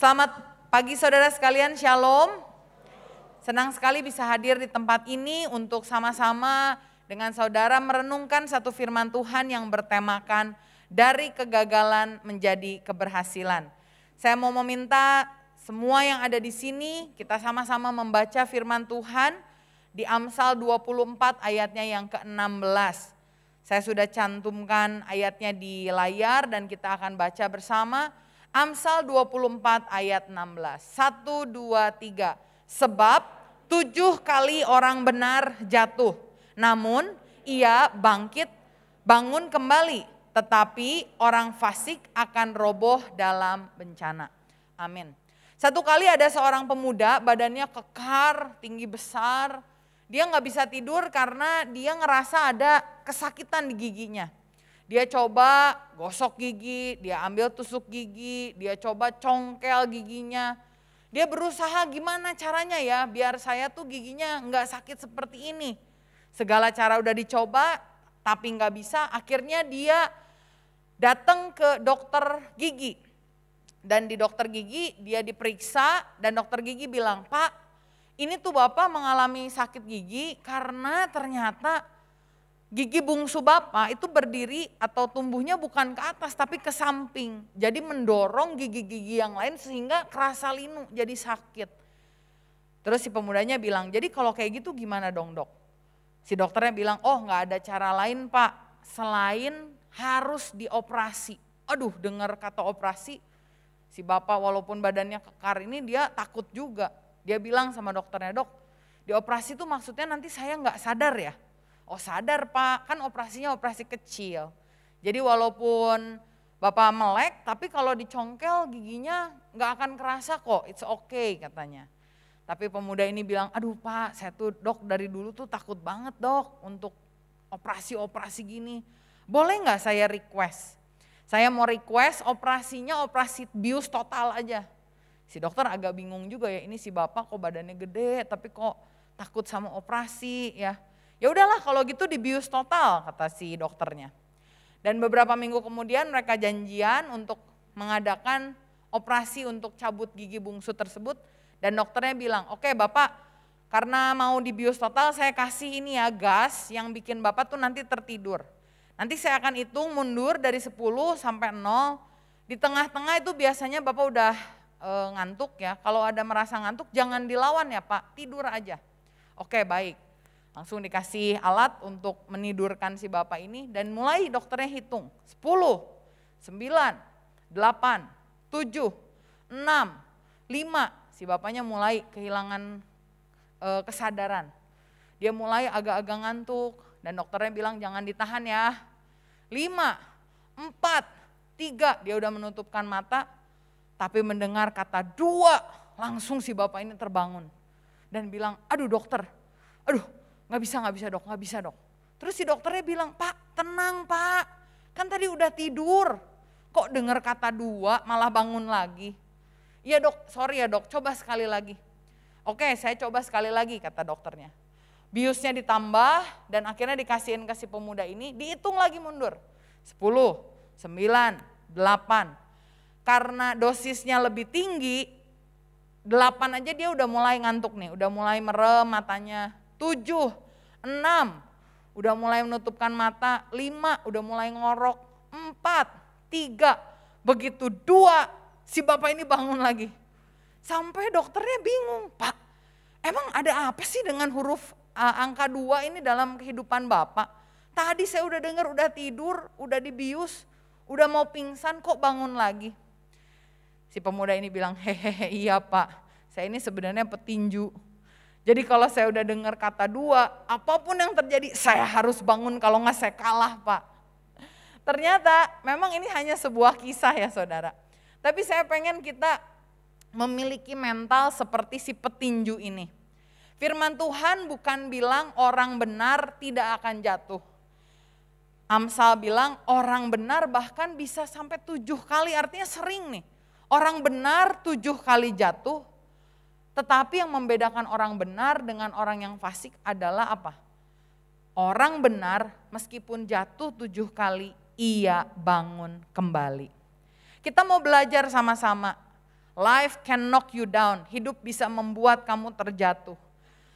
Selamat pagi saudara sekalian, Shalom. Senang sekali bisa hadir di tempat ini untuk sama-sama dengan saudara merenungkan satu firman Tuhan yang bertemakan dari kegagalan menjadi keberhasilan. Saya mau meminta semua yang ada di sini kita sama-sama membaca firman Tuhan di Amsal 24 ayatnya yang ke-16. Saya sudah cantumkan ayatnya di layar dan kita akan baca bersama. Amsal 24 ayat 16. 1, 2, 3. Sebab tujuh kali orang benar jatuh. Namun ia bangkit bangun kembali. Tetapi orang fasik akan roboh dalam bencana. Amin. Satu kali ada seorang pemuda badannya kekar, tinggi besar. Dia nggak bisa tidur karena dia ngerasa ada kesakitan di giginya. Dia coba gosok gigi, dia ambil tusuk gigi, dia coba congkel giginya. Dia berusaha gimana caranya ya biar saya tuh giginya nggak sakit seperti ini. Segala cara udah dicoba tapi nggak bisa. Akhirnya dia datang ke dokter gigi. Dan di dokter gigi dia diperiksa dan dokter gigi bilang, "Pak, ini tuh Bapak mengalami sakit gigi karena ternyata Gigi bungsu bapak itu berdiri atau tumbuhnya bukan ke atas tapi ke samping. Jadi mendorong gigi-gigi yang lain sehingga kerasa linu jadi sakit. Terus si pemudanya bilang, jadi kalau kayak gitu gimana dong dok? Si dokternya bilang, oh nggak ada cara lain pak selain harus dioperasi. Aduh dengar kata operasi si bapak walaupun badannya kekar ini dia takut juga. Dia bilang sama dokternya, dok dioperasi itu maksudnya nanti saya nggak sadar ya? Oh sadar pak, kan operasinya operasi kecil. Jadi walaupun bapak melek, tapi kalau dicongkel giginya nggak akan kerasa kok, it's okay katanya. Tapi pemuda ini bilang, aduh pak saya tuh dok dari dulu tuh takut banget dok untuk operasi-operasi gini. Boleh nggak saya request? Saya mau request operasinya operasi bius total aja. Si dokter agak bingung juga ya, ini si bapak kok badannya gede tapi kok takut sama operasi ya Ya udahlah kalau gitu dibius total kata si dokternya. Dan beberapa minggu kemudian mereka janjian untuk mengadakan operasi untuk cabut gigi bungsu tersebut dan dokternya bilang, "Oke, okay, Bapak, karena mau dibius total saya kasih ini ya gas yang bikin Bapak tuh nanti tertidur. Nanti saya akan hitung mundur dari 10 sampai 0. Di tengah-tengah itu biasanya Bapak udah e, ngantuk ya. Kalau ada merasa ngantuk jangan dilawan ya Pak, tidur aja." Oke, okay, baik. Langsung dikasih alat untuk menidurkan si bapak ini dan mulai dokternya hitung. 10, 9, 8, 7, 6, 5. Si bapaknya mulai kehilangan e, kesadaran. Dia mulai agak-agak ngantuk dan dokternya bilang jangan ditahan ya. 5, 4, 3. Dia udah menutupkan mata tapi mendengar kata dua langsung si bapak ini terbangun dan bilang, aduh dokter, aduh nggak bisa nggak bisa dok nggak bisa dok terus si dokternya bilang pak tenang pak kan tadi udah tidur kok dengar kata dua malah bangun lagi iya dok sorry ya dok coba sekali lagi oke saya coba sekali lagi kata dokternya biusnya ditambah dan akhirnya dikasihin ke si pemuda ini dihitung lagi mundur 10 9 8 karena dosisnya lebih tinggi 8 aja dia udah mulai ngantuk nih, udah mulai merem matanya, tujuh, enam, udah mulai menutupkan mata, lima, udah mulai ngorok, empat, tiga, begitu dua, si bapak ini bangun lagi. Sampai dokternya bingung, Pak, emang ada apa sih dengan huruf uh, angka dua ini dalam kehidupan bapak? Tadi saya udah dengar udah tidur, udah dibius, udah mau pingsan kok bangun lagi. Si pemuda ini bilang, hehehe iya pak, saya ini sebenarnya petinju jadi kalau saya udah dengar kata dua, apapun yang terjadi saya harus bangun kalau nggak saya kalah pak. Ternyata memang ini hanya sebuah kisah ya saudara. Tapi saya pengen kita memiliki mental seperti si petinju ini. Firman Tuhan bukan bilang orang benar tidak akan jatuh. Amsal bilang orang benar bahkan bisa sampai tujuh kali artinya sering nih. Orang benar tujuh kali jatuh tetapi yang membedakan orang benar dengan orang yang fasik adalah apa? Orang benar meskipun jatuh tujuh kali, ia bangun kembali. Kita mau belajar sama-sama. Life can knock you down. Hidup bisa membuat kamu terjatuh.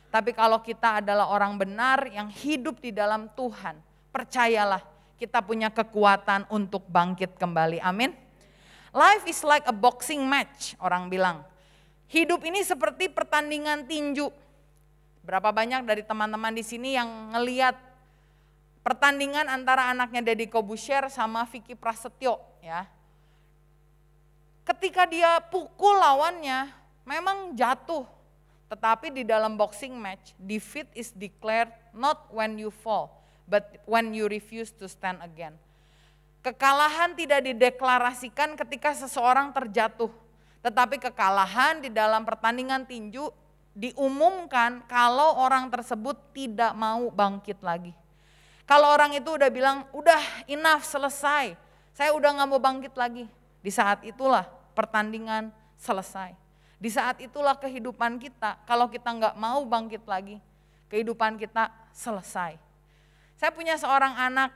Tapi kalau kita adalah orang benar yang hidup di dalam Tuhan, percayalah kita punya kekuatan untuk bangkit kembali. Amin. Life is like a boxing match, orang bilang Hidup ini seperti pertandingan tinju. Berapa banyak dari teman-teman di sini yang ngeliat pertandingan antara anaknya Deddy Kobusher sama Vicky Prasetyo ya. Ketika dia pukul lawannya memang jatuh. Tetapi di dalam boxing match, defeat is declared not when you fall, but when you refuse to stand again. Kekalahan tidak dideklarasikan ketika seseorang terjatuh, tetapi kekalahan di dalam pertandingan tinju diumumkan kalau orang tersebut tidak mau bangkit lagi. Kalau orang itu udah bilang, udah enough selesai, saya udah nggak mau bangkit lagi. Di saat itulah pertandingan selesai. Di saat itulah kehidupan kita, kalau kita nggak mau bangkit lagi, kehidupan kita selesai. Saya punya seorang anak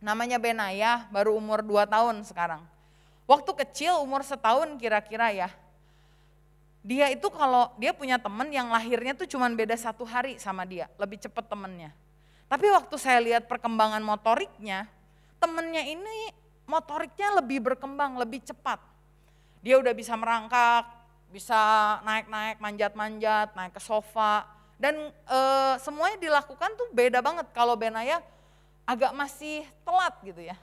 namanya Benaya, baru umur 2 tahun sekarang. Waktu kecil umur setahun kira-kira ya. Dia itu kalau dia punya teman yang lahirnya tuh cuman beda satu hari sama dia. Lebih cepat temennya. Tapi waktu saya lihat perkembangan motoriknya, temennya ini motoriknya lebih berkembang, lebih cepat. Dia udah bisa merangkak, bisa naik-naik, manjat-manjat, naik ke sofa. Dan e, semuanya dilakukan tuh beda banget kalau Benaya agak masih telat gitu ya.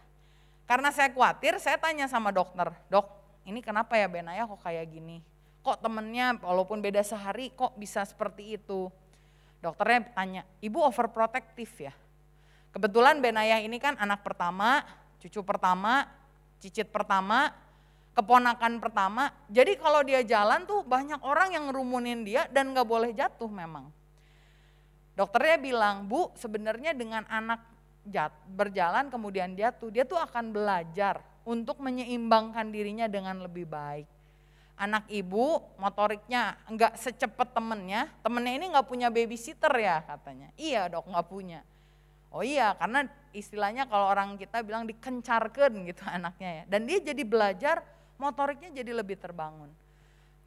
Karena saya khawatir, saya tanya sama dokter, dok ini kenapa ya Benaya kok kayak gini? Kok temennya walaupun beda sehari kok bisa seperti itu? Dokternya tanya, ibu overprotective ya? Kebetulan Benaya ini kan anak pertama, cucu pertama, cicit pertama, keponakan pertama. Jadi kalau dia jalan tuh banyak orang yang ngerumunin dia dan gak boleh jatuh memang. Dokternya bilang, bu sebenarnya dengan anak jat, berjalan kemudian jatuh, dia tuh akan belajar untuk menyeimbangkan dirinya dengan lebih baik. Anak ibu motoriknya enggak secepat temennya, temennya ini enggak punya babysitter ya katanya. Iya dok enggak punya. Oh iya karena istilahnya kalau orang kita bilang dikencarkan gitu anaknya ya. Dan dia jadi belajar motoriknya jadi lebih terbangun.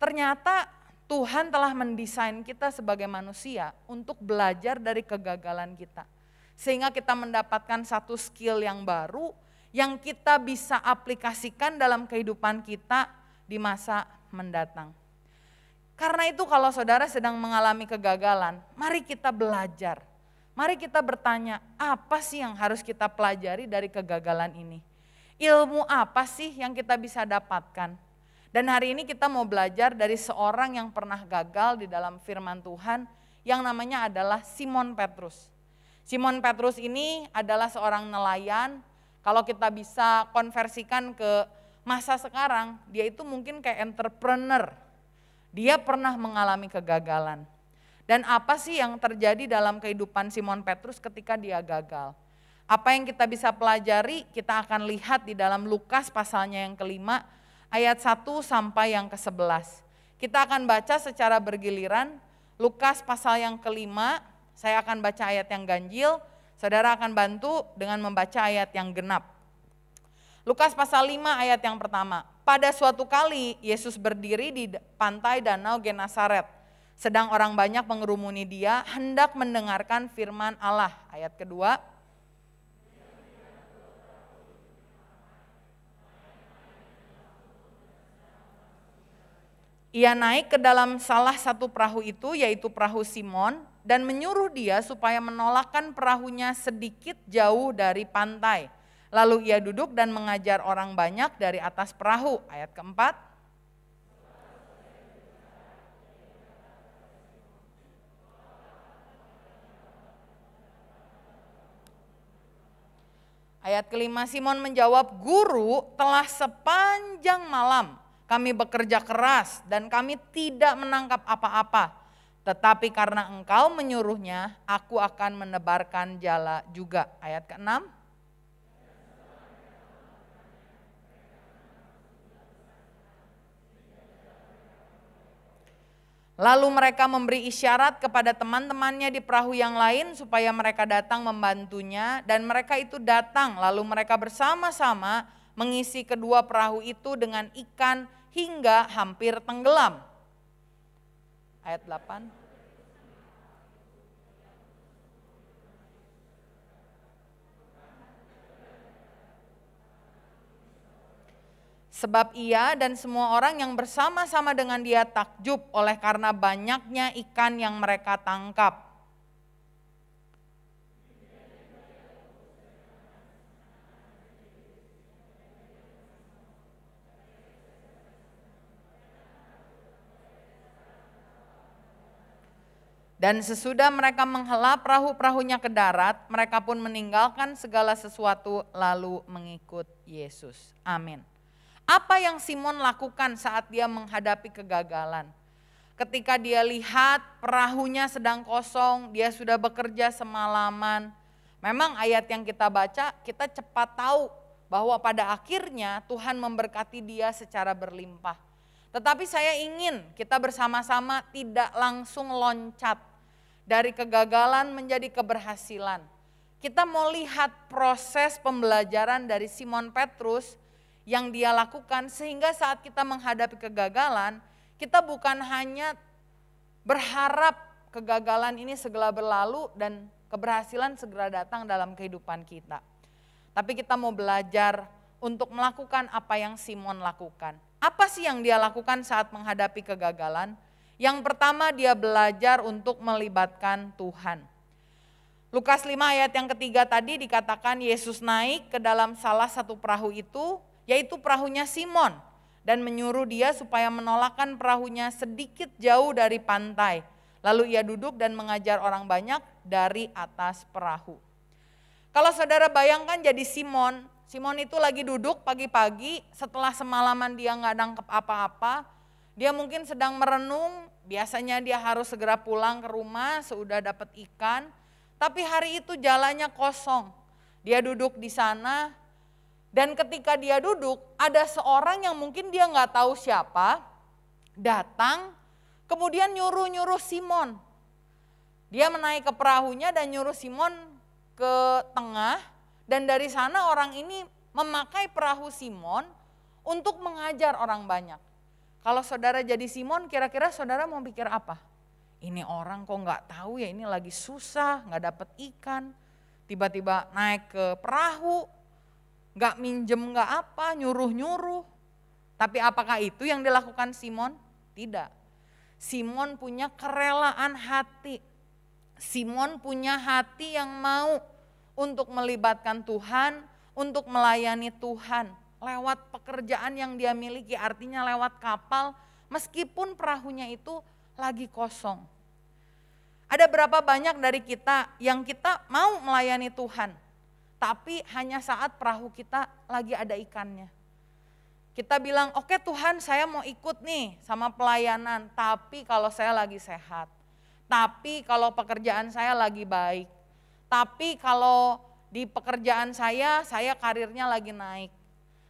Ternyata Tuhan telah mendesain kita sebagai manusia untuk belajar dari kegagalan kita sehingga kita mendapatkan satu skill yang baru yang kita bisa aplikasikan dalam kehidupan kita di masa mendatang. Karena itu kalau saudara sedang mengalami kegagalan, mari kita belajar. Mari kita bertanya, apa sih yang harus kita pelajari dari kegagalan ini? Ilmu apa sih yang kita bisa dapatkan? Dan hari ini kita mau belajar dari seorang yang pernah gagal di dalam firman Tuhan yang namanya adalah Simon Petrus. Simon Petrus ini adalah seorang nelayan. Kalau kita bisa konversikan ke masa sekarang, dia itu mungkin kayak entrepreneur. Dia pernah mengalami kegagalan. Dan apa sih yang terjadi dalam kehidupan Simon Petrus ketika dia gagal? Apa yang kita bisa pelajari, kita akan lihat di dalam Lukas pasalnya yang kelima, ayat 1 sampai yang ke-11. Kita akan baca secara bergiliran, Lukas pasal yang kelima, saya akan baca ayat yang ganjil, saudara akan bantu dengan membaca ayat yang genap. Lukas pasal 5 ayat yang pertama. Pada suatu kali Yesus berdiri di pantai danau Genasaret. Sedang orang banyak mengerumuni dia hendak mendengarkan firman Allah. Ayat kedua, ia naik ke dalam salah satu perahu itu, yaitu perahu Simon dan menyuruh dia supaya menolakkan perahunya sedikit jauh dari pantai. Lalu ia duduk dan mengajar orang banyak dari atas perahu. Ayat keempat. Ayat kelima, Simon menjawab, Guru telah sepanjang malam kami bekerja keras dan kami tidak menangkap apa-apa tetapi karena engkau menyuruhnya, aku akan menebarkan jala juga. Ayat ke-6. Lalu mereka memberi isyarat kepada teman-temannya di perahu yang lain supaya mereka datang membantunya dan mereka itu datang lalu mereka bersama-sama mengisi kedua perahu itu dengan ikan hingga hampir tenggelam ayat 8 Sebab ia dan semua orang yang bersama-sama dengan dia takjub oleh karena banyaknya ikan yang mereka tangkap. Dan sesudah mereka menghela perahu-perahunya ke darat, mereka pun meninggalkan segala sesuatu lalu mengikut Yesus. Amin. Apa yang Simon lakukan saat dia menghadapi kegagalan? Ketika dia lihat perahunya sedang kosong, dia sudah bekerja semalaman. Memang ayat yang kita baca, kita cepat tahu bahwa pada akhirnya Tuhan memberkati dia secara berlimpah. Tetapi saya ingin kita bersama-sama tidak langsung loncat dari kegagalan menjadi keberhasilan. Kita mau lihat proses pembelajaran dari Simon Petrus yang dia lakukan sehingga saat kita menghadapi kegagalan, kita bukan hanya berharap kegagalan ini segera berlalu dan keberhasilan segera datang dalam kehidupan kita. Tapi kita mau belajar untuk melakukan apa yang Simon lakukan apa sih yang dia lakukan saat menghadapi kegagalan? Yang pertama dia belajar untuk melibatkan Tuhan. Lukas 5 ayat yang ketiga tadi dikatakan Yesus naik ke dalam salah satu perahu itu, yaitu perahunya Simon, dan menyuruh dia supaya menolakkan perahunya sedikit jauh dari pantai. Lalu ia duduk dan mengajar orang banyak dari atas perahu. Kalau saudara bayangkan jadi Simon, Simon itu lagi duduk pagi-pagi setelah semalaman dia nggak nangkep apa-apa. Dia mungkin sedang merenung, biasanya dia harus segera pulang ke rumah sudah dapat ikan. Tapi hari itu jalannya kosong. Dia duduk di sana dan ketika dia duduk ada seorang yang mungkin dia nggak tahu siapa datang kemudian nyuruh-nyuruh Simon. Dia menaik ke perahunya dan nyuruh Simon ke tengah dan dari sana orang ini memakai perahu Simon untuk mengajar orang banyak. Kalau saudara jadi Simon, kira-kira saudara mau pikir apa? Ini orang kok nggak tahu ya, ini lagi susah, nggak dapat ikan, tiba-tiba naik ke perahu, nggak minjem nggak apa, nyuruh-nyuruh. Tapi apakah itu yang dilakukan Simon? Tidak. Simon punya kerelaan hati. Simon punya hati yang mau untuk melibatkan Tuhan, untuk melayani Tuhan lewat pekerjaan yang dia miliki, artinya lewat kapal, meskipun perahunya itu lagi kosong. Ada berapa banyak dari kita yang kita mau melayani Tuhan, tapi hanya saat perahu kita lagi ada ikannya. Kita bilang, "Oke Tuhan, saya mau ikut nih sama pelayanan, tapi kalau saya lagi sehat, tapi kalau pekerjaan saya lagi baik, tapi kalau di pekerjaan saya, saya karirnya lagi naik.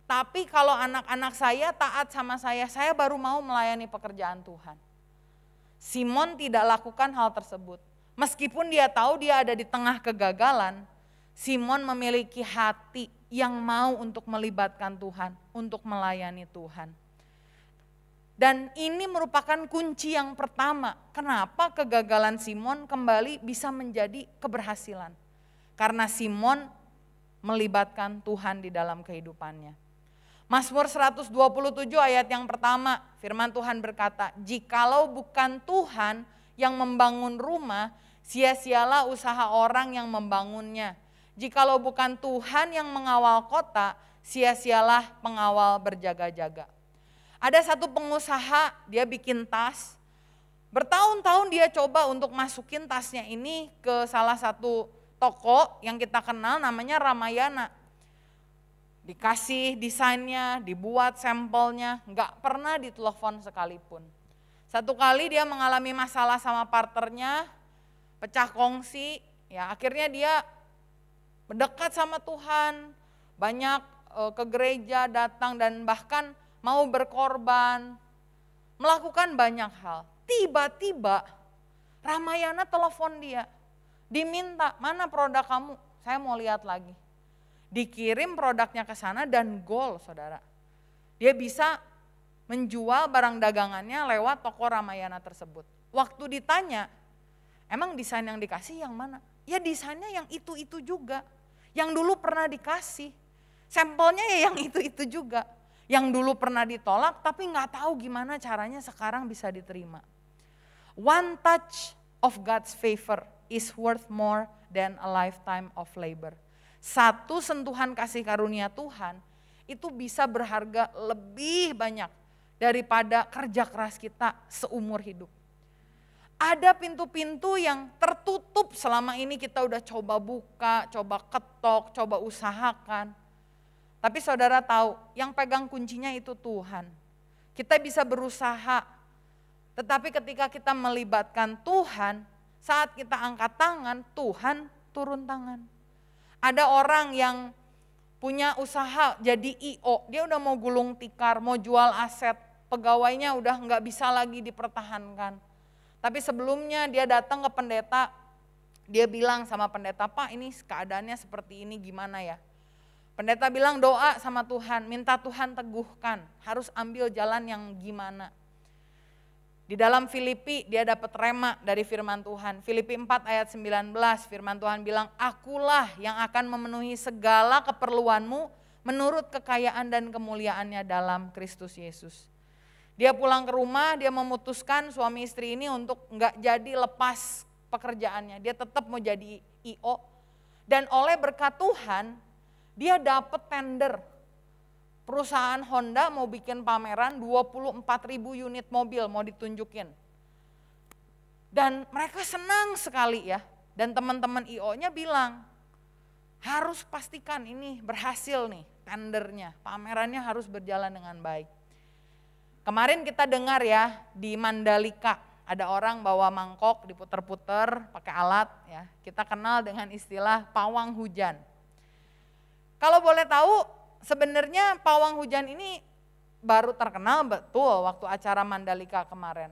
Tapi kalau anak-anak saya taat sama saya, saya baru mau melayani pekerjaan Tuhan. Simon tidak lakukan hal tersebut. Meskipun dia tahu dia ada di tengah kegagalan, Simon memiliki hati yang mau untuk melibatkan Tuhan, untuk melayani Tuhan. Dan ini merupakan kunci yang pertama. Kenapa kegagalan Simon kembali bisa menjadi keberhasilan? Karena Simon melibatkan Tuhan di dalam kehidupannya. Mazmur 127 ayat yang pertama, firman Tuhan berkata, "Jikalau bukan Tuhan yang membangun rumah, sia-sialah usaha orang yang membangunnya. Jikalau bukan Tuhan yang mengawal kota, sia-sialah pengawal berjaga-jaga." Ada satu pengusaha, dia bikin tas. Bertahun-tahun dia coba untuk masukin tasnya ini ke salah satu toko yang kita kenal namanya Ramayana. Dikasih desainnya, dibuat sampelnya, nggak pernah ditelepon sekalipun. Satu kali dia mengalami masalah sama parternya pecah kongsi, ya akhirnya dia mendekat sama Tuhan, banyak eh, ke gereja datang dan bahkan mau berkorban, melakukan banyak hal. Tiba-tiba Ramayana telepon dia, diminta mana produk kamu, saya mau lihat lagi. Dikirim produknya ke sana dan gol saudara. Dia bisa menjual barang dagangannya lewat toko Ramayana tersebut. Waktu ditanya, emang desain yang dikasih yang mana? Ya desainnya yang itu-itu juga. Yang dulu pernah dikasih. Sampelnya ya yang itu-itu juga yang dulu pernah ditolak tapi nggak tahu gimana caranya sekarang bisa diterima. One touch of God's favor is worth more than a lifetime of labor. Satu sentuhan kasih karunia Tuhan itu bisa berharga lebih banyak daripada kerja keras kita seumur hidup. Ada pintu-pintu yang tertutup selama ini kita udah coba buka, coba ketok, coba usahakan tapi saudara tahu, yang pegang kuncinya itu Tuhan. Kita bisa berusaha, tetapi ketika kita melibatkan Tuhan, saat kita angkat tangan, Tuhan turun tangan. Ada orang yang punya usaha jadi IO, dia udah mau gulung tikar, mau jual aset, pegawainya udah nggak bisa lagi dipertahankan. Tapi sebelumnya dia datang ke pendeta, dia bilang sama pendeta, Pak ini keadaannya seperti ini gimana ya? Pendeta bilang doa sama Tuhan, minta Tuhan teguhkan, harus ambil jalan yang gimana. Di dalam Filipi dia dapat rema dari firman Tuhan. Filipi 4 ayat 19 firman Tuhan bilang, "Akulah yang akan memenuhi segala keperluanmu menurut kekayaan dan kemuliaannya dalam Kristus Yesus." Dia pulang ke rumah, dia memutuskan suami istri ini untuk nggak jadi lepas pekerjaannya. Dia tetap mau jadi IO. Dan oleh berkat Tuhan, dia dapat tender. Perusahaan Honda mau bikin pameran 24 ribu unit mobil mau ditunjukin. Dan mereka senang sekali ya. Dan teman-teman IO-nya bilang, harus pastikan ini berhasil nih tendernya. Pamerannya harus berjalan dengan baik. Kemarin kita dengar ya di Mandalika ada orang bawa mangkok diputer-puter pakai alat ya. Kita kenal dengan istilah pawang hujan. Kalau boleh tahu, sebenarnya pawang hujan ini baru terkenal betul waktu acara Mandalika kemarin.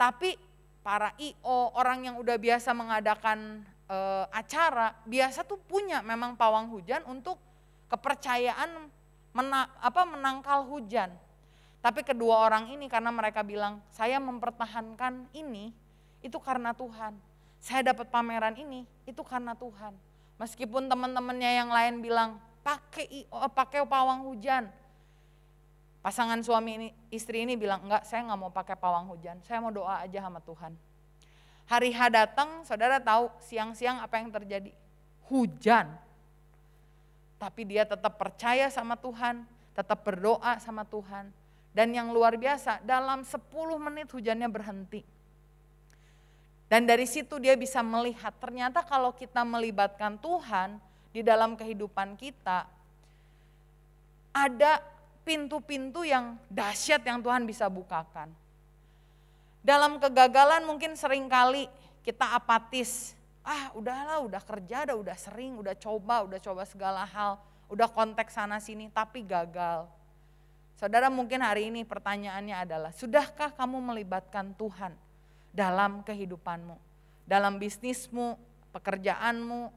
Tapi para IO, orang yang udah biasa mengadakan e, acara, biasa tuh punya memang pawang hujan untuk kepercayaan mena, apa menangkal hujan. Tapi kedua orang ini karena mereka bilang, saya mempertahankan ini itu karena Tuhan. Saya dapat pameran ini itu karena Tuhan. Meskipun teman-temannya yang lain bilang, pakai oh, pakai pawang hujan. Pasangan suami ini, istri ini bilang, enggak saya nggak mau pakai pawang hujan, saya mau doa aja sama Tuhan. Hari H datang, saudara tahu siang-siang apa yang terjadi? Hujan. Tapi dia tetap percaya sama Tuhan, tetap berdoa sama Tuhan. Dan yang luar biasa, dalam 10 menit hujannya berhenti. Dan dari situ dia bisa melihat, ternyata kalau kita melibatkan Tuhan, di dalam kehidupan kita, ada pintu-pintu yang dahsyat yang Tuhan bisa bukakan. Dalam kegagalan mungkin seringkali kita apatis. Ah udahlah udah kerja, udah, udah sering, udah coba, udah coba segala hal. Udah konteks sana sini tapi gagal. Saudara mungkin hari ini pertanyaannya adalah, sudahkah kamu melibatkan Tuhan dalam kehidupanmu? Dalam bisnismu, pekerjaanmu,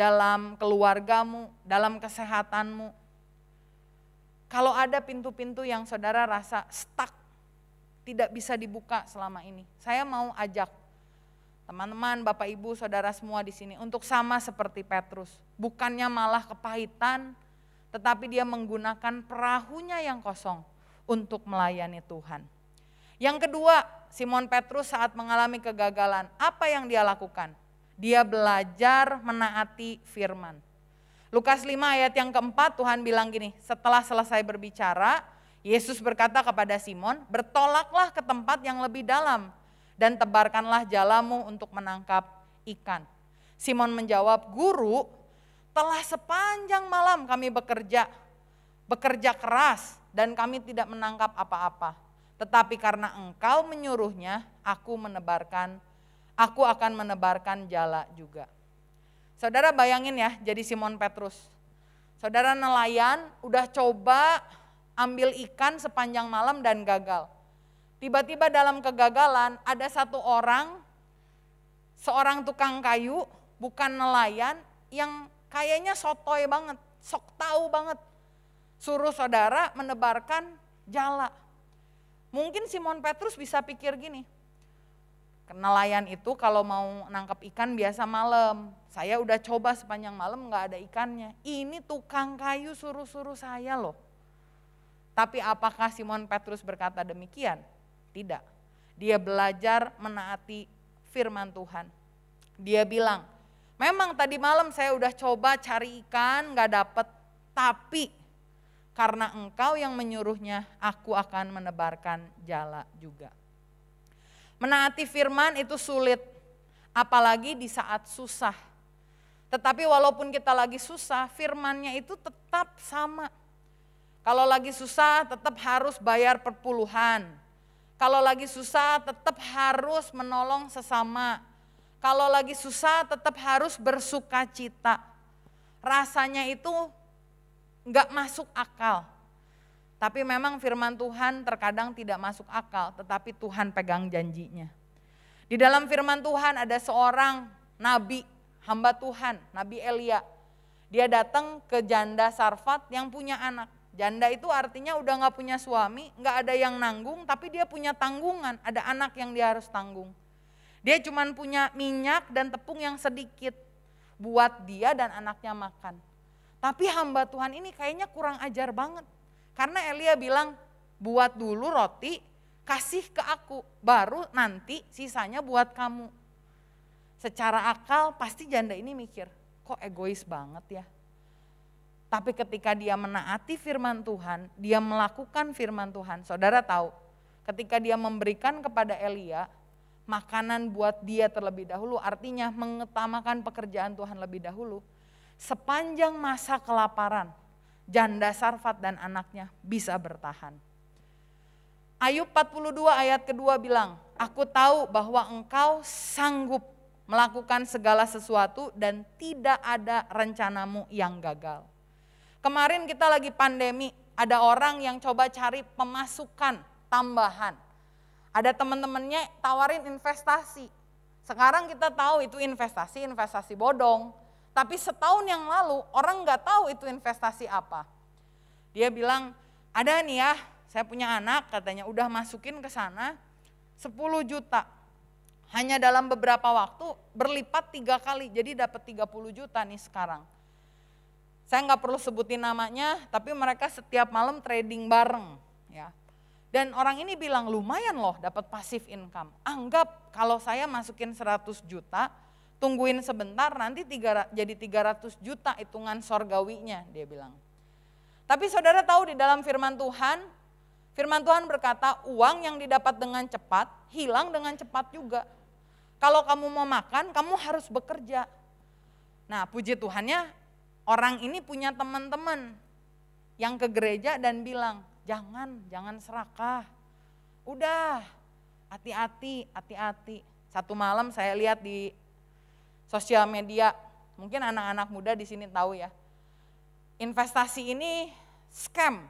dalam keluargamu, dalam kesehatanmu. Kalau ada pintu-pintu yang saudara rasa stuck, tidak bisa dibuka selama ini. Saya mau ajak teman-teman, Bapak Ibu, saudara semua di sini untuk sama seperti Petrus. Bukannya malah kepahitan, tetapi dia menggunakan perahunya yang kosong untuk melayani Tuhan. Yang kedua, Simon Petrus saat mengalami kegagalan, apa yang dia lakukan? Dia belajar menaati firman. Lukas 5 ayat yang keempat Tuhan bilang gini, setelah selesai berbicara, Yesus berkata kepada Simon, bertolaklah ke tempat yang lebih dalam dan tebarkanlah jalamu untuk menangkap ikan. Simon menjawab, guru telah sepanjang malam kami bekerja, bekerja keras dan kami tidak menangkap apa-apa. Tetapi karena engkau menyuruhnya, aku menebarkan aku akan menebarkan jala juga. Saudara bayangin ya jadi Simon Petrus. Saudara nelayan udah coba ambil ikan sepanjang malam dan gagal. Tiba-tiba dalam kegagalan ada satu orang, seorang tukang kayu, bukan nelayan, yang kayaknya sotoy banget, sok tahu banget. Suruh saudara menebarkan jala. Mungkin Simon Petrus bisa pikir gini, nelayan itu kalau mau nangkap ikan biasa malam. Saya udah coba sepanjang malam nggak ada ikannya. Ini tukang kayu suruh-suruh saya loh. Tapi apakah Simon Petrus berkata demikian? Tidak. Dia belajar menaati firman Tuhan. Dia bilang, memang tadi malam saya udah coba cari ikan nggak dapet, tapi karena engkau yang menyuruhnya, aku akan menebarkan jala juga. Menaati firman itu sulit, apalagi di saat susah. Tetapi walaupun kita lagi susah, firmannya itu tetap sama. Kalau lagi susah tetap harus bayar perpuluhan. Kalau lagi susah tetap harus menolong sesama. Kalau lagi susah tetap harus bersuka cita. Rasanya itu nggak masuk akal. Tapi memang firman Tuhan terkadang tidak masuk akal, tetapi Tuhan pegang janjinya. Di dalam firman Tuhan ada seorang nabi, hamba Tuhan, Nabi Elia. Dia datang ke janda Sarfat yang punya anak. Janda itu artinya udah nggak punya suami, nggak ada yang nanggung, tapi dia punya tanggungan, ada anak yang dia harus tanggung. Dia cuma punya minyak dan tepung yang sedikit buat dia dan anaknya makan. Tapi hamba Tuhan ini kayaknya kurang ajar banget karena Elia bilang, buat dulu roti, kasih ke aku, baru nanti sisanya buat kamu. Secara akal pasti janda ini mikir, kok egois banget ya. Tapi ketika dia menaati firman Tuhan, dia melakukan firman Tuhan. Saudara tahu, ketika dia memberikan kepada Elia makanan buat dia terlebih dahulu, artinya mengetamakan pekerjaan Tuhan lebih dahulu. Sepanjang masa kelaparan, janda Sarfat dan anaknya bisa bertahan. Ayub 42 ayat kedua bilang, aku tahu bahwa engkau sanggup melakukan segala sesuatu dan tidak ada rencanamu yang gagal. Kemarin kita lagi pandemi, ada orang yang coba cari pemasukan tambahan. Ada teman-temannya tawarin investasi. Sekarang kita tahu itu investasi, investasi bodong. Tapi setahun yang lalu orang nggak tahu itu investasi apa. Dia bilang, ada nih ya, saya punya anak katanya udah masukin ke sana 10 juta. Hanya dalam beberapa waktu berlipat tiga kali, jadi dapat 30 juta nih sekarang. Saya nggak perlu sebutin namanya, tapi mereka setiap malam trading bareng. ya. Dan orang ini bilang lumayan loh dapat pasif income. Anggap kalau saya masukin 100 juta, tungguin sebentar nanti tiga, jadi 300 juta hitungan sorgawinya dia bilang. Tapi saudara tahu di dalam firman Tuhan, firman Tuhan berkata uang yang didapat dengan cepat hilang dengan cepat juga. Kalau kamu mau makan kamu harus bekerja. Nah puji Tuhannya orang ini punya teman-teman yang ke gereja dan bilang jangan, jangan serakah. Udah hati-hati, hati-hati. Satu malam saya lihat di sosial media. Mungkin anak-anak muda di sini tahu ya. Investasi ini scam.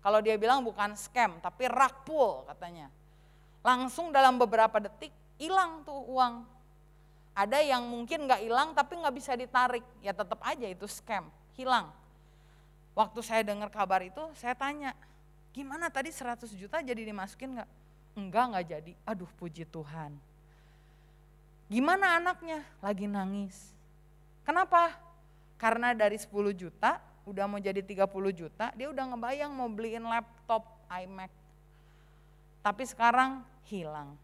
Kalau dia bilang bukan scam, tapi pull katanya. Langsung dalam beberapa detik hilang tuh uang. Ada yang mungkin nggak hilang tapi nggak bisa ditarik, ya tetap aja itu scam, hilang. Waktu saya dengar kabar itu, saya tanya, gimana tadi 100 juta jadi dimasukin nggak? Enggak, nggak jadi. Aduh puji Tuhan. Gimana anaknya? Lagi nangis. Kenapa? Karena dari 10 juta, udah mau jadi 30 juta, dia udah ngebayang mau beliin laptop iMac. Tapi sekarang hilang.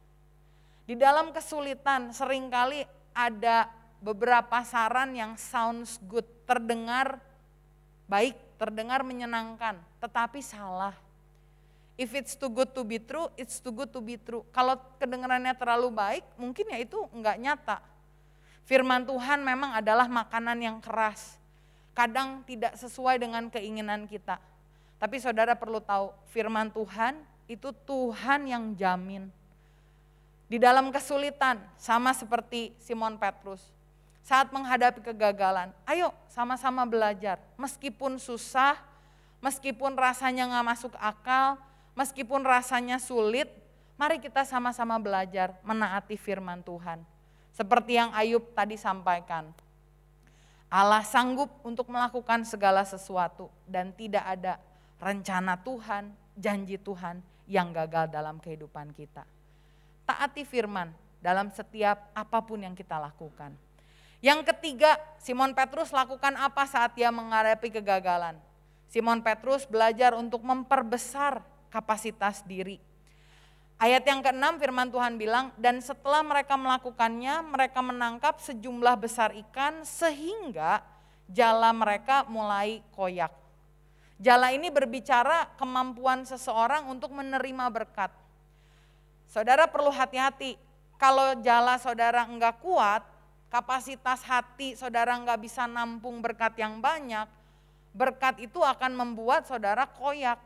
Di dalam kesulitan seringkali ada beberapa saran yang sounds good, terdengar baik, terdengar menyenangkan, tetapi salah. If it's too good to be true, it's too good to be true. Kalau kedengarannya terlalu baik, mungkin ya itu enggak nyata. Firman Tuhan memang adalah makanan yang keras. Kadang tidak sesuai dengan keinginan kita. Tapi saudara perlu tahu, firman Tuhan itu Tuhan yang jamin. Di dalam kesulitan, sama seperti Simon Petrus. Saat menghadapi kegagalan, ayo sama-sama belajar. Meskipun susah, meskipun rasanya nggak masuk akal, meskipun rasanya sulit, mari kita sama-sama belajar menaati firman Tuhan. Seperti yang Ayub tadi sampaikan, Allah sanggup untuk melakukan segala sesuatu dan tidak ada rencana Tuhan, janji Tuhan yang gagal dalam kehidupan kita. Taati firman dalam setiap apapun yang kita lakukan. Yang ketiga, Simon Petrus lakukan apa saat dia menghadapi kegagalan? Simon Petrus belajar untuk memperbesar kapasitas diri. Ayat yang keenam firman Tuhan bilang, dan setelah mereka melakukannya, mereka menangkap sejumlah besar ikan sehingga jala mereka mulai koyak. Jala ini berbicara kemampuan seseorang untuk menerima berkat. Saudara perlu hati-hati, kalau jala saudara enggak kuat, kapasitas hati saudara enggak bisa nampung berkat yang banyak, berkat itu akan membuat saudara koyak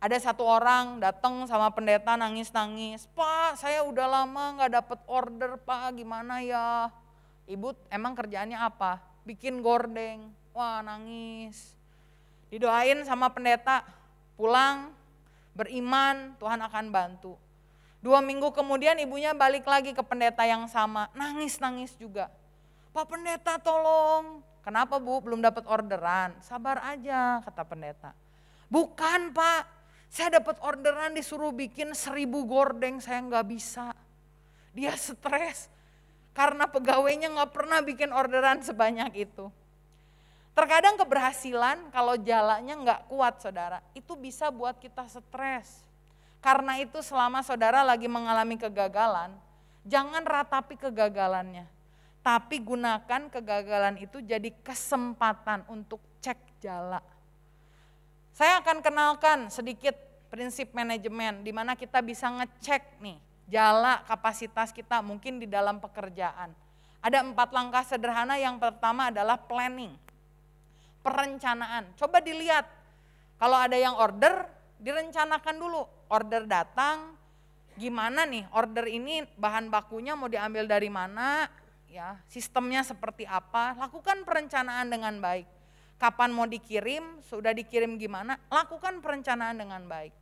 ada satu orang datang sama pendeta nangis-nangis, Pak saya udah lama nggak dapet order Pak gimana ya. Ibu emang kerjaannya apa? Bikin gordeng, wah nangis. Didoain sama pendeta, pulang, beriman, Tuhan akan bantu. Dua minggu kemudian ibunya balik lagi ke pendeta yang sama, nangis-nangis juga. Pak pendeta tolong, kenapa bu belum dapat orderan? Sabar aja kata pendeta. Bukan pak, saya dapat orderan disuruh bikin seribu gordeng, saya nggak bisa. Dia stres karena pegawainya nggak pernah bikin orderan sebanyak itu. Terkadang keberhasilan kalau jalannya nggak kuat saudara, itu bisa buat kita stres. Karena itu selama saudara lagi mengalami kegagalan, jangan ratapi kegagalannya. Tapi gunakan kegagalan itu jadi kesempatan untuk cek jalan. Saya akan kenalkan sedikit prinsip manajemen di mana kita bisa ngecek nih jala kapasitas kita mungkin di dalam pekerjaan. Ada empat langkah sederhana yang pertama adalah planning, perencanaan. Coba dilihat, kalau ada yang order, direncanakan dulu. Order datang, gimana nih order ini bahan bakunya mau diambil dari mana, ya sistemnya seperti apa, lakukan perencanaan dengan baik kapan mau dikirim, sudah dikirim gimana, lakukan perencanaan dengan baik.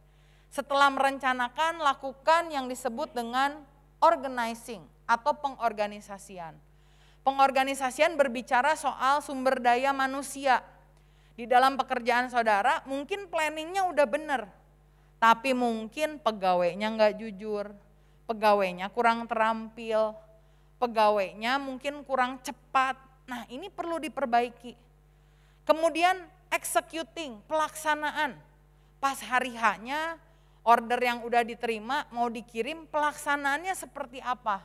Setelah merencanakan, lakukan yang disebut dengan organizing atau pengorganisasian. Pengorganisasian berbicara soal sumber daya manusia. Di dalam pekerjaan saudara, mungkin planningnya udah bener, tapi mungkin pegawainya nggak jujur, pegawainya kurang terampil, pegawainya mungkin kurang cepat. Nah, ini perlu diperbaiki Kemudian executing, pelaksanaan. Pas hari hanya order yang udah diterima mau dikirim pelaksanaannya seperti apa.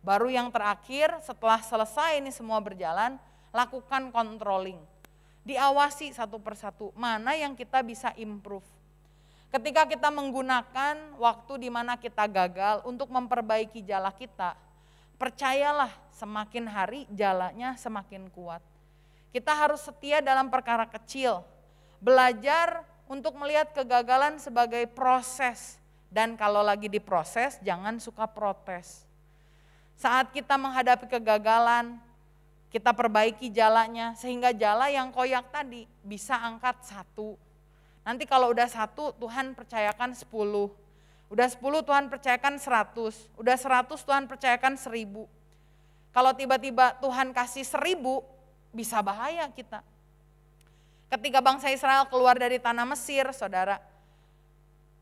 Baru yang terakhir setelah selesai ini semua berjalan, lakukan controlling. Diawasi satu persatu, mana yang kita bisa improve. Ketika kita menggunakan waktu di mana kita gagal untuk memperbaiki jala kita, percayalah semakin hari jalannya semakin kuat. Kita harus setia dalam perkara kecil. Belajar untuk melihat kegagalan sebagai proses. Dan kalau lagi diproses, jangan suka protes. Saat kita menghadapi kegagalan, kita perbaiki jalannya sehingga jala yang koyak tadi bisa angkat satu. Nanti kalau udah satu Tuhan percayakan sepuluh. Udah sepuluh Tuhan percayakan seratus. Udah seratus Tuhan percayakan seribu. Kalau tiba-tiba Tuhan kasih seribu, bisa bahaya kita. Ketika bangsa Israel keluar dari tanah Mesir, saudara,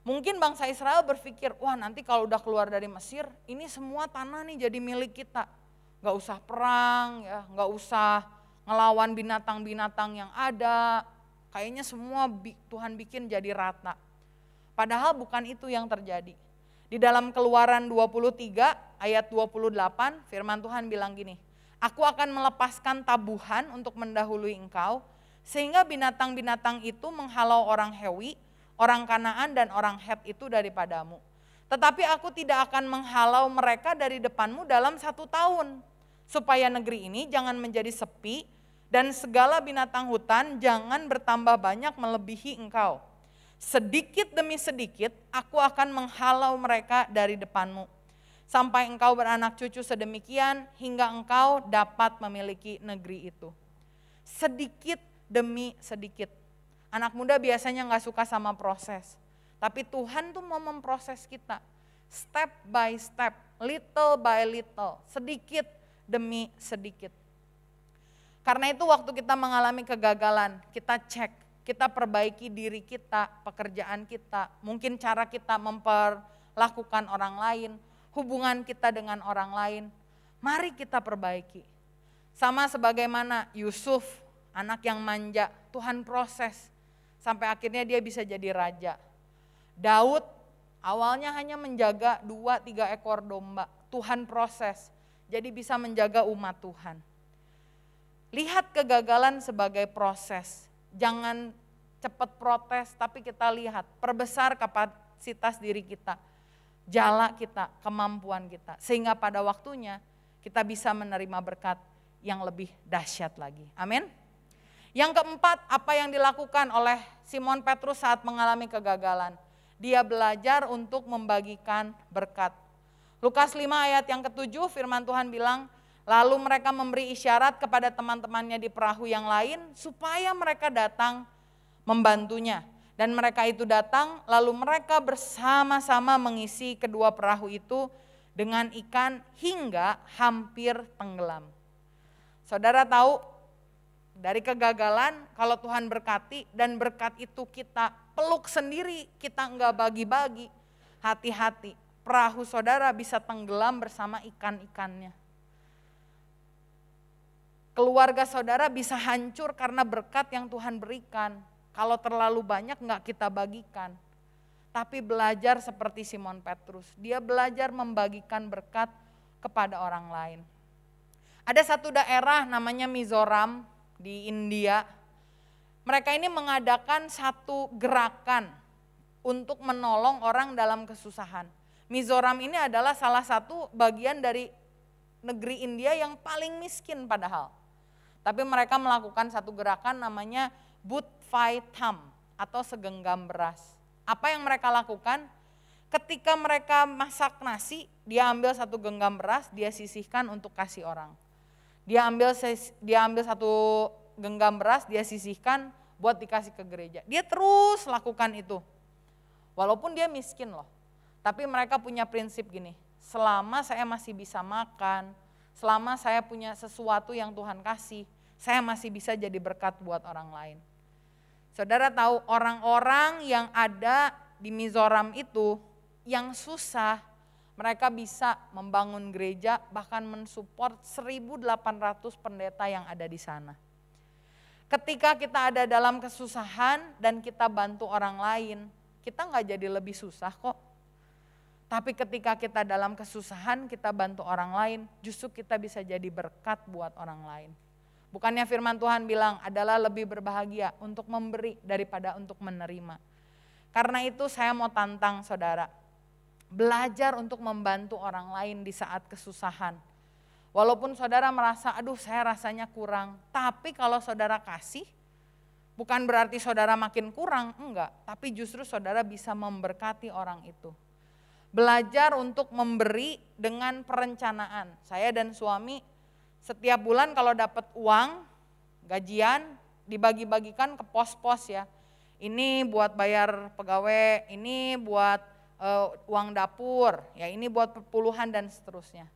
mungkin bangsa Israel berpikir, wah nanti kalau udah keluar dari Mesir, ini semua tanah nih jadi milik kita. Gak usah perang, ya, gak usah ngelawan binatang-binatang yang ada. Kayaknya semua Tuhan bikin jadi rata. Padahal bukan itu yang terjadi. Di dalam keluaran 23 ayat 28 firman Tuhan bilang gini, Aku akan melepaskan tabuhan untuk mendahului engkau, sehingga binatang-binatang itu menghalau orang Hewi, orang Kanaan dan orang Het itu daripadamu. Tetapi aku tidak akan menghalau mereka dari depanmu dalam satu tahun, supaya negeri ini jangan menjadi sepi dan segala binatang hutan jangan bertambah banyak melebihi engkau. Sedikit demi sedikit aku akan menghalau mereka dari depanmu sampai engkau beranak cucu sedemikian hingga engkau dapat memiliki negeri itu. Sedikit demi sedikit. Anak muda biasanya nggak suka sama proses. Tapi Tuhan tuh mau memproses kita. Step by step, little by little, sedikit demi sedikit. Karena itu waktu kita mengalami kegagalan, kita cek, kita perbaiki diri kita, pekerjaan kita, mungkin cara kita memperlakukan orang lain, hubungan kita dengan orang lain, mari kita perbaiki. Sama sebagaimana Yusuf, anak yang manja, Tuhan proses sampai akhirnya dia bisa jadi raja. Daud awalnya hanya menjaga dua tiga ekor domba, Tuhan proses jadi bisa menjaga umat Tuhan. Lihat kegagalan sebagai proses, jangan cepat protes, tapi kita lihat, perbesar kapasitas diri kita jala kita, kemampuan kita. Sehingga pada waktunya kita bisa menerima berkat yang lebih dahsyat lagi. Amin. Yang keempat, apa yang dilakukan oleh Simon Petrus saat mengalami kegagalan? Dia belajar untuk membagikan berkat. Lukas 5 ayat yang ketujuh firman Tuhan bilang, Lalu mereka memberi isyarat kepada teman-temannya di perahu yang lain supaya mereka datang membantunya. Dan mereka itu datang, lalu mereka bersama-sama mengisi kedua perahu itu dengan ikan hingga hampir tenggelam. Saudara tahu, dari kegagalan, kalau Tuhan berkati dan berkat itu kita peluk sendiri, kita enggak bagi-bagi. Hati-hati, perahu saudara bisa tenggelam bersama ikan-ikannya. Keluarga saudara bisa hancur karena berkat yang Tuhan berikan kalau terlalu banyak nggak kita bagikan. Tapi belajar seperti Simon Petrus. Dia belajar membagikan berkat kepada orang lain. Ada satu daerah namanya Mizoram di India. Mereka ini mengadakan satu gerakan untuk menolong orang dalam kesusahan. Mizoram ini adalah salah satu bagian dari negeri India yang paling miskin padahal. Tapi mereka melakukan satu gerakan namanya But faitam atau segenggam beras. Apa yang mereka lakukan? Ketika mereka masak nasi, dia ambil satu genggam beras, dia sisihkan untuk kasih orang. Dia ambil dia ambil satu genggam beras, dia sisihkan buat dikasih ke gereja. Dia terus lakukan itu. Walaupun dia miskin loh. Tapi mereka punya prinsip gini, selama saya masih bisa makan, selama saya punya sesuatu yang Tuhan kasih, saya masih bisa jadi berkat buat orang lain. Saudara tahu orang-orang yang ada di Mizoram itu yang susah mereka bisa membangun gereja bahkan mensupport 1800 pendeta yang ada di sana. Ketika kita ada dalam kesusahan dan kita bantu orang lain, kita nggak jadi lebih susah kok. Tapi ketika kita dalam kesusahan, kita bantu orang lain, justru kita bisa jadi berkat buat orang lain. Bukannya firman Tuhan bilang adalah lebih berbahagia untuk memberi daripada untuk menerima. Karena itu saya mau tantang saudara. Belajar untuk membantu orang lain di saat kesusahan. Walaupun saudara merasa, aduh saya rasanya kurang. Tapi kalau saudara kasih, bukan berarti saudara makin kurang, enggak. Tapi justru saudara bisa memberkati orang itu belajar untuk memberi dengan perencanaan. Saya dan suami setiap bulan kalau dapat uang gajian dibagi-bagikan ke pos-pos ya. Ini buat bayar pegawai, ini buat uh, uang dapur, ya ini buat perpuluhan dan seterusnya.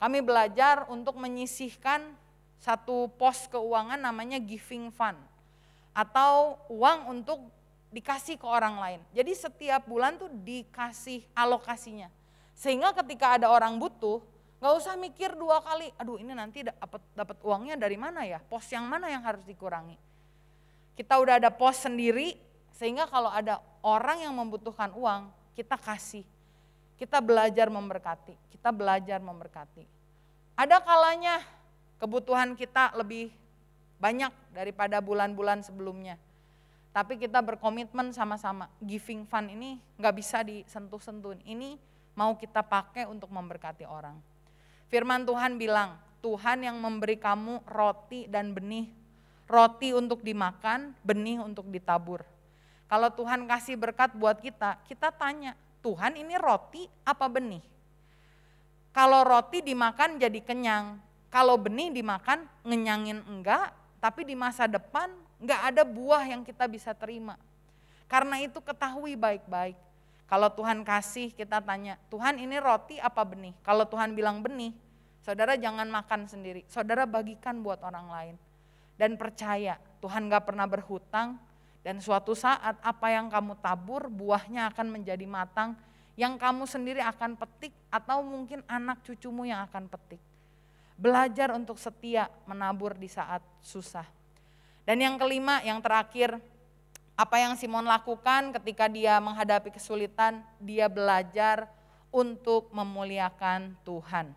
Kami belajar untuk menyisihkan satu pos keuangan namanya giving fund atau uang untuk dikasih ke orang lain. Jadi setiap bulan tuh dikasih alokasinya. Sehingga ketika ada orang butuh, Gak usah mikir dua kali, aduh ini nanti dapat dapat uangnya dari mana ya, pos yang mana yang harus dikurangi. Kita udah ada pos sendiri, sehingga kalau ada orang yang membutuhkan uang, kita kasih. Kita belajar memberkati, kita belajar memberkati. Ada kalanya kebutuhan kita lebih banyak daripada bulan-bulan sebelumnya. Tapi kita berkomitmen sama-sama, giving fund ini nggak bisa disentuh-sentuh. Ini mau kita pakai untuk memberkati orang. Firman Tuhan bilang, Tuhan yang memberi kamu roti dan benih. Roti untuk dimakan, benih untuk ditabur. Kalau Tuhan kasih berkat buat kita, kita tanya, Tuhan ini roti apa benih? Kalau roti dimakan jadi kenyang, kalau benih dimakan ngenyangin enggak, tapi di masa depan enggak ada buah yang kita bisa terima. Karena itu ketahui baik-baik, kalau Tuhan kasih kita tanya, Tuhan ini roti apa benih? Kalau Tuhan bilang benih, saudara jangan makan sendiri. Saudara bagikan buat orang lain. Dan percaya, Tuhan gak pernah berhutang. Dan suatu saat apa yang kamu tabur, buahnya akan menjadi matang. Yang kamu sendiri akan petik atau mungkin anak cucumu yang akan petik. Belajar untuk setia menabur di saat susah. Dan yang kelima, yang terakhir, apa yang Simon lakukan ketika dia menghadapi kesulitan, dia belajar untuk memuliakan Tuhan.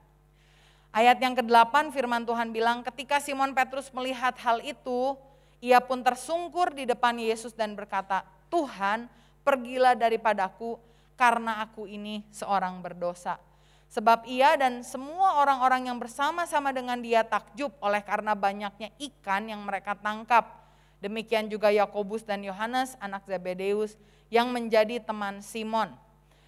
Ayat yang ke-8 firman Tuhan bilang, ketika Simon Petrus melihat hal itu, ia pun tersungkur di depan Yesus dan berkata, Tuhan pergilah daripadaku karena aku ini seorang berdosa. Sebab ia dan semua orang-orang yang bersama-sama dengan dia takjub oleh karena banyaknya ikan yang mereka tangkap. Demikian juga Yakobus dan Yohanes, anak Zebedeus, yang menjadi teman Simon.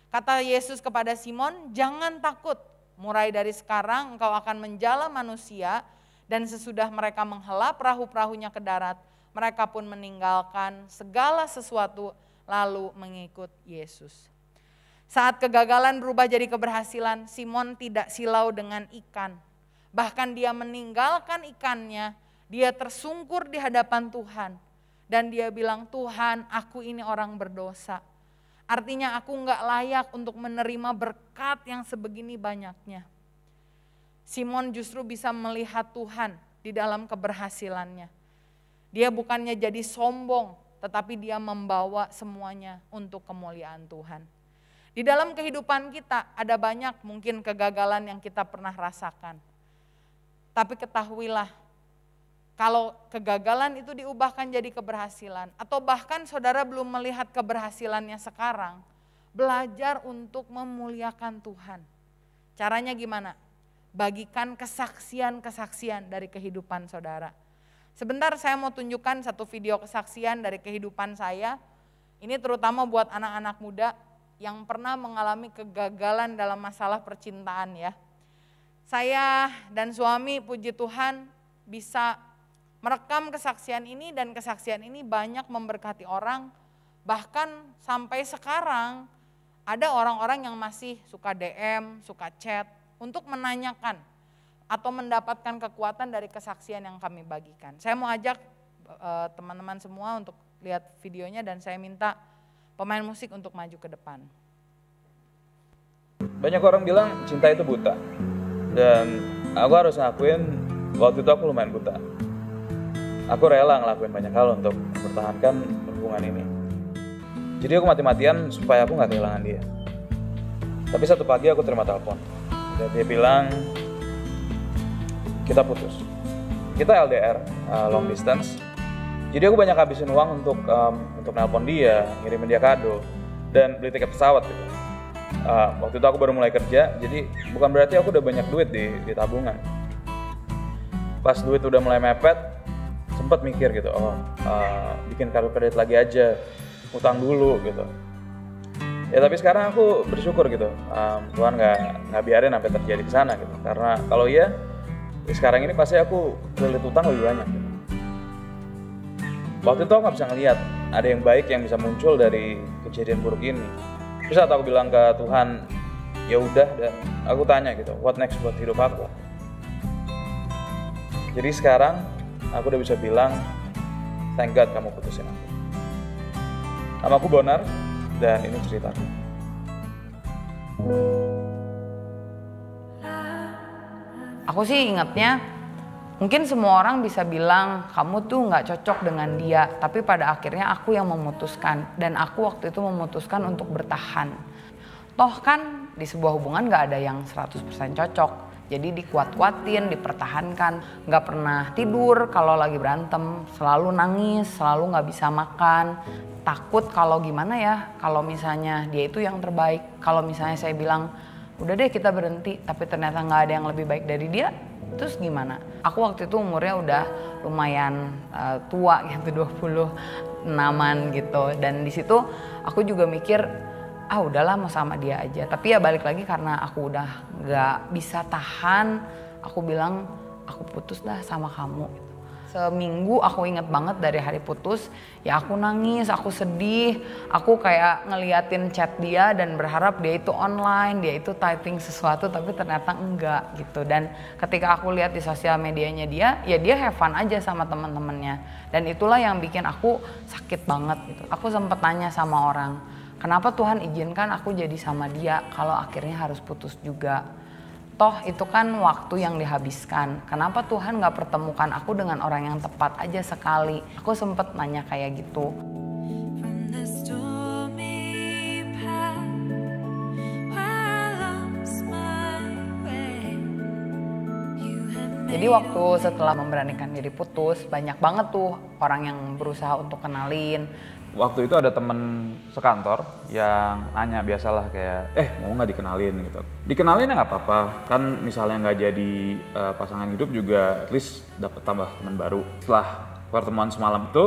Kata Yesus kepada Simon, "Jangan takut, mulai dari sekarang engkau akan menjala manusia." Dan sesudah mereka menghela perahu-perahunya ke darat, mereka pun meninggalkan segala sesuatu, lalu mengikut Yesus. Saat kegagalan berubah jadi keberhasilan, Simon tidak silau dengan ikan. Bahkan dia meninggalkan ikannya dia tersungkur di hadapan Tuhan. Dan dia bilang, Tuhan aku ini orang berdosa. Artinya aku nggak layak untuk menerima berkat yang sebegini banyaknya. Simon justru bisa melihat Tuhan di dalam keberhasilannya. Dia bukannya jadi sombong, tetapi dia membawa semuanya untuk kemuliaan Tuhan. Di dalam kehidupan kita ada banyak mungkin kegagalan yang kita pernah rasakan. Tapi ketahuilah kalau kegagalan itu diubahkan jadi keberhasilan, atau bahkan saudara belum melihat keberhasilannya sekarang, belajar untuk memuliakan Tuhan. Caranya gimana? Bagikan kesaksian-kesaksian dari kehidupan saudara. Sebentar, saya mau tunjukkan satu video kesaksian dari kehidupan saya. Ini terutama buat anak-anak muda yang pernah mengalami kegagalan dalam masalah percintaan, ya. Saya dan suami, puji Tuhan, bisa merekam kesaksian ini dan kesaksian ini banyak memberkati orang. Bahkan sampai sekarang ada orang-orang yang masih suka DM, suka chat untuk menanyakan atau mendapatkan kekuatan dari kesaksian yang kami bagikan. Saya mau ajak eh, teman-teman semua untuk lihat videonya dan saya minta pemain musik untuk maju ke depan. Banyak orang bilang cinta itu buta. Dan aku harus ngakuin waktu itu aku lumayan buta aku rela ngelakuin banyak hal untuk mempertahankan hubungan ini. Jadi aku mati-matian supaya aku nggak kehilangan dia. Tapi satu pagi aku terima telepon. Dan dia bilang, kita putus. Kita LDR, uh, long distance. Jadi aku banyak habisin uang untuk um, untuk nelpon dia, ngirimin dia kado, dan beli tiket pesawat gitu. Uh, waktu itu aku baru mulai kerja, jadi bukan berarti aku udah banyak duit di, di tabungan. Pas duit udah mulai mepet, sempat mikir gitu oh uh, bikin kartu kredit lagi aja utang dulu gitu ya tapi sekarang aku bersyukur gitu um, Tuhan nggak nggak biarin sampai terjadi ke sana gitu karena kalau iya ya sekarang ini pasti aku kredit utang lebih banyak gitu. waktu itu aku nggak bisa ngeliat ada yang baik yang bisa muncul dari kejadian buruk ini terus saat aku bilang ke Tuhan ya udah dan aku tanya gitu what next buat hidup aku jadi sekarang aku udah bisa bilang thank God kamu putusin aku. aku Bonar dan ini ceritaku. Aku sih ingatnya mungkin semua orang bisa bilang kamu tuh nggak cocok dengan dia, tapi pada akhirnya aku yang memutuskan dan aku waktu itu memutuskan untuk bertahan. Toh kan di sebuah hubungan nggak ada yang 100% cocok jadi dikuat-kuatin, dipertahankan, nggak pernah tidur kalau lagi berantem, selalu nangis, selalu nggak bisa makan, takut kalau gimana ya, kalau misalnya dia itu yang terbaik, kalau misalnya saya bilang udah deh kita berhenti, tapi ternyata nggak ada yang lebih baik dari dia, terus gimana? Aku waktu itu umurnya udah lumayan uh, tua gitu, 26an gitu, dan disitu aku juga mikir ah udahlah mau sama dia aja tapi ya balik lagi karena aku udah nggak bisa tahan aku bilang aku putus dah sama kamu seminggu aku inget banget dari hari putus ya aku nangis aku sedih aku kayak ngeliatin chat dia dan berharap dia itu online dia itu typing sesuatu tapi ternyata enggak gitu dan ketika aku lihat di sosial medianya dia ya dia have fun aja sama teman-temannya dan itulah yang bikin aku sakit banget gitu aku sempet tanya sama orang Kenapa Tuhan izinkan aku jadi sama dia kalau akhirnya harus putus juga? Toh itu kan waktu yang dihabiskan. Kenapa Tuhan gak pertemukan aku dengan orang yang tepat aja sekali? Aku sempet nanya kayak gitu. Jadi waktu setelah memberanikan diri putus, banyak banget tuh orang yang berusaha untuk kenalin, waktu itu ada temen sekantor yang nanya biasalah kayak eh mau nggak dikenalin gitu dikenalin ya nggak apa-apa kan misalnya nggak jadi uh, pasangan hidup juga at least dapat tambah teman baru setelah pertemuan semalam itu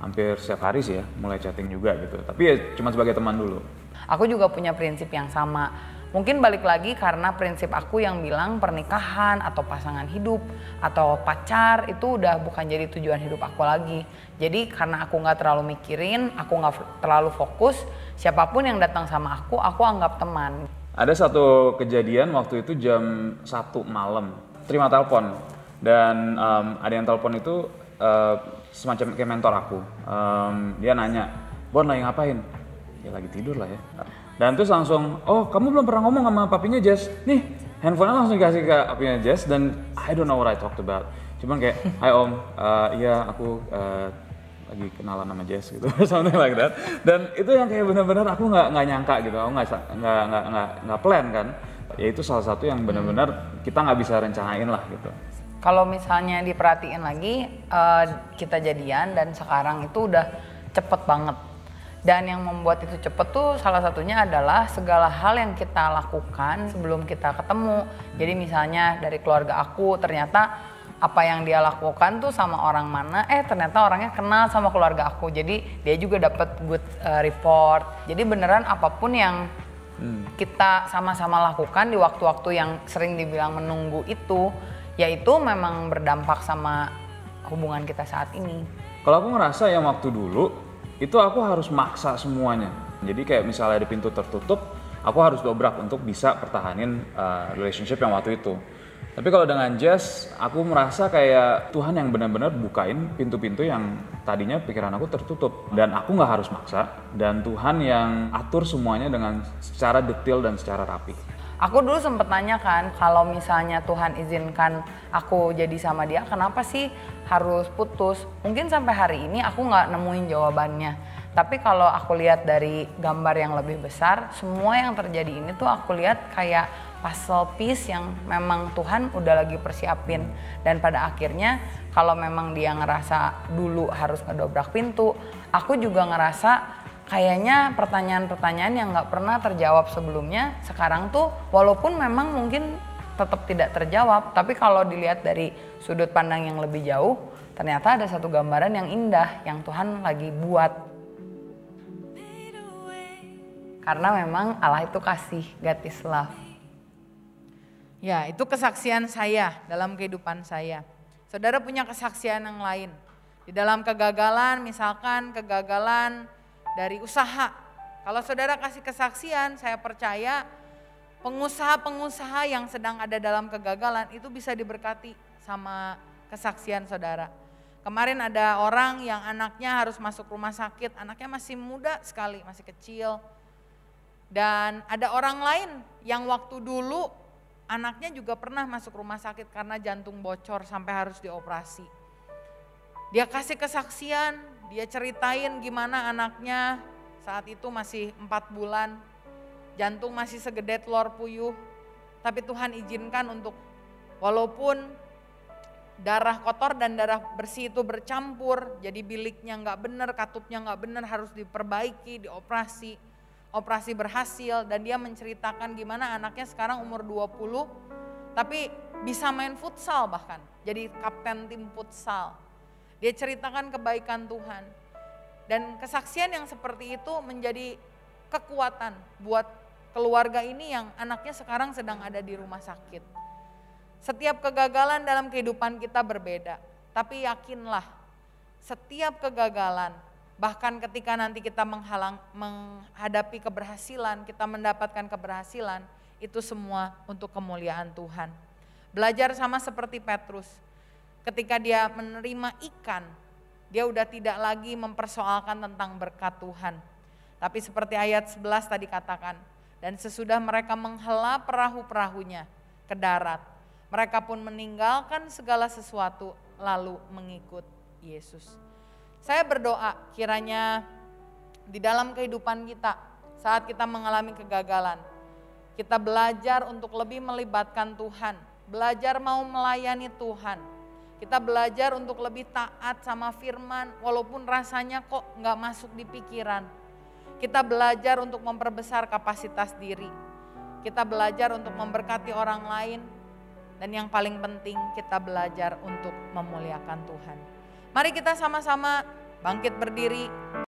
hampir setiap hari sih ya mulai chatting juga gitu tapi ya cuma sebagai teman dulu aku juga punya prinsip yang sama Mungkin balik lagi karena prinsip aku yang bilang pernikahan atau pasangan hidup atau pacar itu udah bukan jadi tujuan hidup aku lagi. Jadi karena aku nggak terlalu mikirin, aku nggak terlalu fokus, siapapun yang datang sama aku, aku anggap teman. Ada satu kejadian waktu itu jam 1 malam, terima telepon. Dan um, ada yang telepon itu uh, semacam kayak mentor aku. Um, dia nanya, Bon lagi ngapain? Ya lagi tidur lah ya dan terus langsung oh kamu belum pernah ngomong sama papinya Jess nih handphonenya langsung dikasih ke papinya Jess dan I don't know what I talked about cuman kayak Hi Om uh, iya aku uh, lagi kenalan sama Jess gitu something like that dan itu yang kayak benar-benar aku nggak nggak nyangka gitu aku nggak nggak nggak nggak plan kan ya itu salah satu yang benar-benar kita nggak bisa rencanain lah gitu kalau misalnya diperhatiin lagi uh, kita jadian dan sekarang itu udah cepet banget dan yang membuat itu cepet tuh salah satunya adalah segala hal yang kita lakukan sebelum kita ketemu. Jadi misalnya dari keluarga aku ternyata apa yang dia lakukan tuh sama orang mana, eh ternyata orangnya kenal sama keluarga aku. Jadi dia juga dapat good uh, report. Jadi beneran apapun yang hmm. kita sama-sama lakukan di waktu-waktu yang sering dibilang menunggu itu, yaitu memang berdampak sama hubungan kita saat ini. Kalau aku ngerasa yang waktu dulu itu aku harus maksa semuanya jadi kayak misalnya di pintu tertutup aku harus dobrak untuk bisa pertahanin uh, relationship yang waktu itu tapi kalau dengan Jess, aku merasa kayak Tuhan yang benar-benar bukain pintu-pintu yang tadinya pikiran aku tertutup dan aku nggak harus maksa dan Tuhan yang atur semuanya dengan secara detail dan secara rapi aku dulu sempet nanya kan kalau misalnya Tuhan izinkan aku jadi sama dia kenapa sih harus putus mungkin sampai hari ini aku nggak nemuin jawabannya tapi kalau aku lihat dari gambar yang lebih besar semua yang terjadi ini tuh aku lihat kayak puzzle piece yang memang Tuhan udah lagi persiapin dan pada akhirnya kalau memang dia ngerasa dulu harus ngedobrak pintu aku juga ngerasa kayaknya pertanyaan-pertanyaan yang nggak pernah terjawab sebelumnya sekarang tuh walaupun memang mungkin tetap tidak terjawab tapi kalau dilihat dari sudut pandang yang lebih jauh ternyata ada satu gambaran yang indah yang Tuhan lagi buat karena memang Allah itu kasih God is love ya itu kesaksian saya dalam kehidupan saya saudara punya kesaksian yang lain di dalam kegagalan misalkan kegagalan dari usaha. Kalau saudara kasih kesaksian, saya percaya pengusaha-pengusaha yang sedang ada dalam kegagalan itu bisa diberkati sama kesaksian saudara. Kemarin ada orang yang anaknya harus masuk rumah sakit, anaknya masih muda sekali, masih kecil. Dan ada orang lain yang waktu dulu anaknya juga pernah masuk rumah sakit karena jantung bocor sampai harus dioperasi. Dia kasih kesaksian, dia ceritain gimana anaknya saat itu masih empat bulan, jantung masih segede telur puyuh, tapi Tuhan izinkan untuk walaupun darah kotor dan darah bersih itu bercampur, jadi biliknya nggak benar, katupnya nggak benar, harus diperbaiki, dioperasi. Operasi berhasil dan dia menceritakan gimana anaknya sekarang umur 20 tapi bisa main futsal bahkan. Jadi kapten tim futsal. Dia ceritakan kebaikan Tuhan. Dan kesaksian yang seperti itu menjadi kekuatan buat keluarga ini yang anaknya sekarang sedang ada di rumah sakit. Setiap kegagalan dalam kehidupan kita berbeda, tapi yakinlah setiap kegagalan bahkan ketika nanti kita menghalang menghadapi keberhasilan, kita mendapatkan keberhasilan, itu semua untuk kemuliaan Tuhan. Belajar sama seperti Petrus. Ketika dia menerima ikan, dia udah tidak lagi mempersoalkan tentang berkat Tuhan. Tapi seperti ayat 11 tadi katakan, dan sesudah mereka menghela perahu-perahunya ke darat, mereka pun meninggalkan segala sesuatu lalu mengikut Yesus. Saya berdoa kiranya di dalam kehidupan kita saat kita mengalami kegagalan, kita belajar untuk lebih melibatkan Tuhan, belajar mau melayani Tuhan, kita belajar untuk lebih taat sama firman walaupun rasanya kok nggak masuk di pikiran. Kita belajar untuk memperbesar kapasitas diri. Kita belajar untuk memberkati orang lain. Dan yang paling penting kita belajar untuk memuliakan Tuhan. Mari kita sama-sama bangkit berdiri.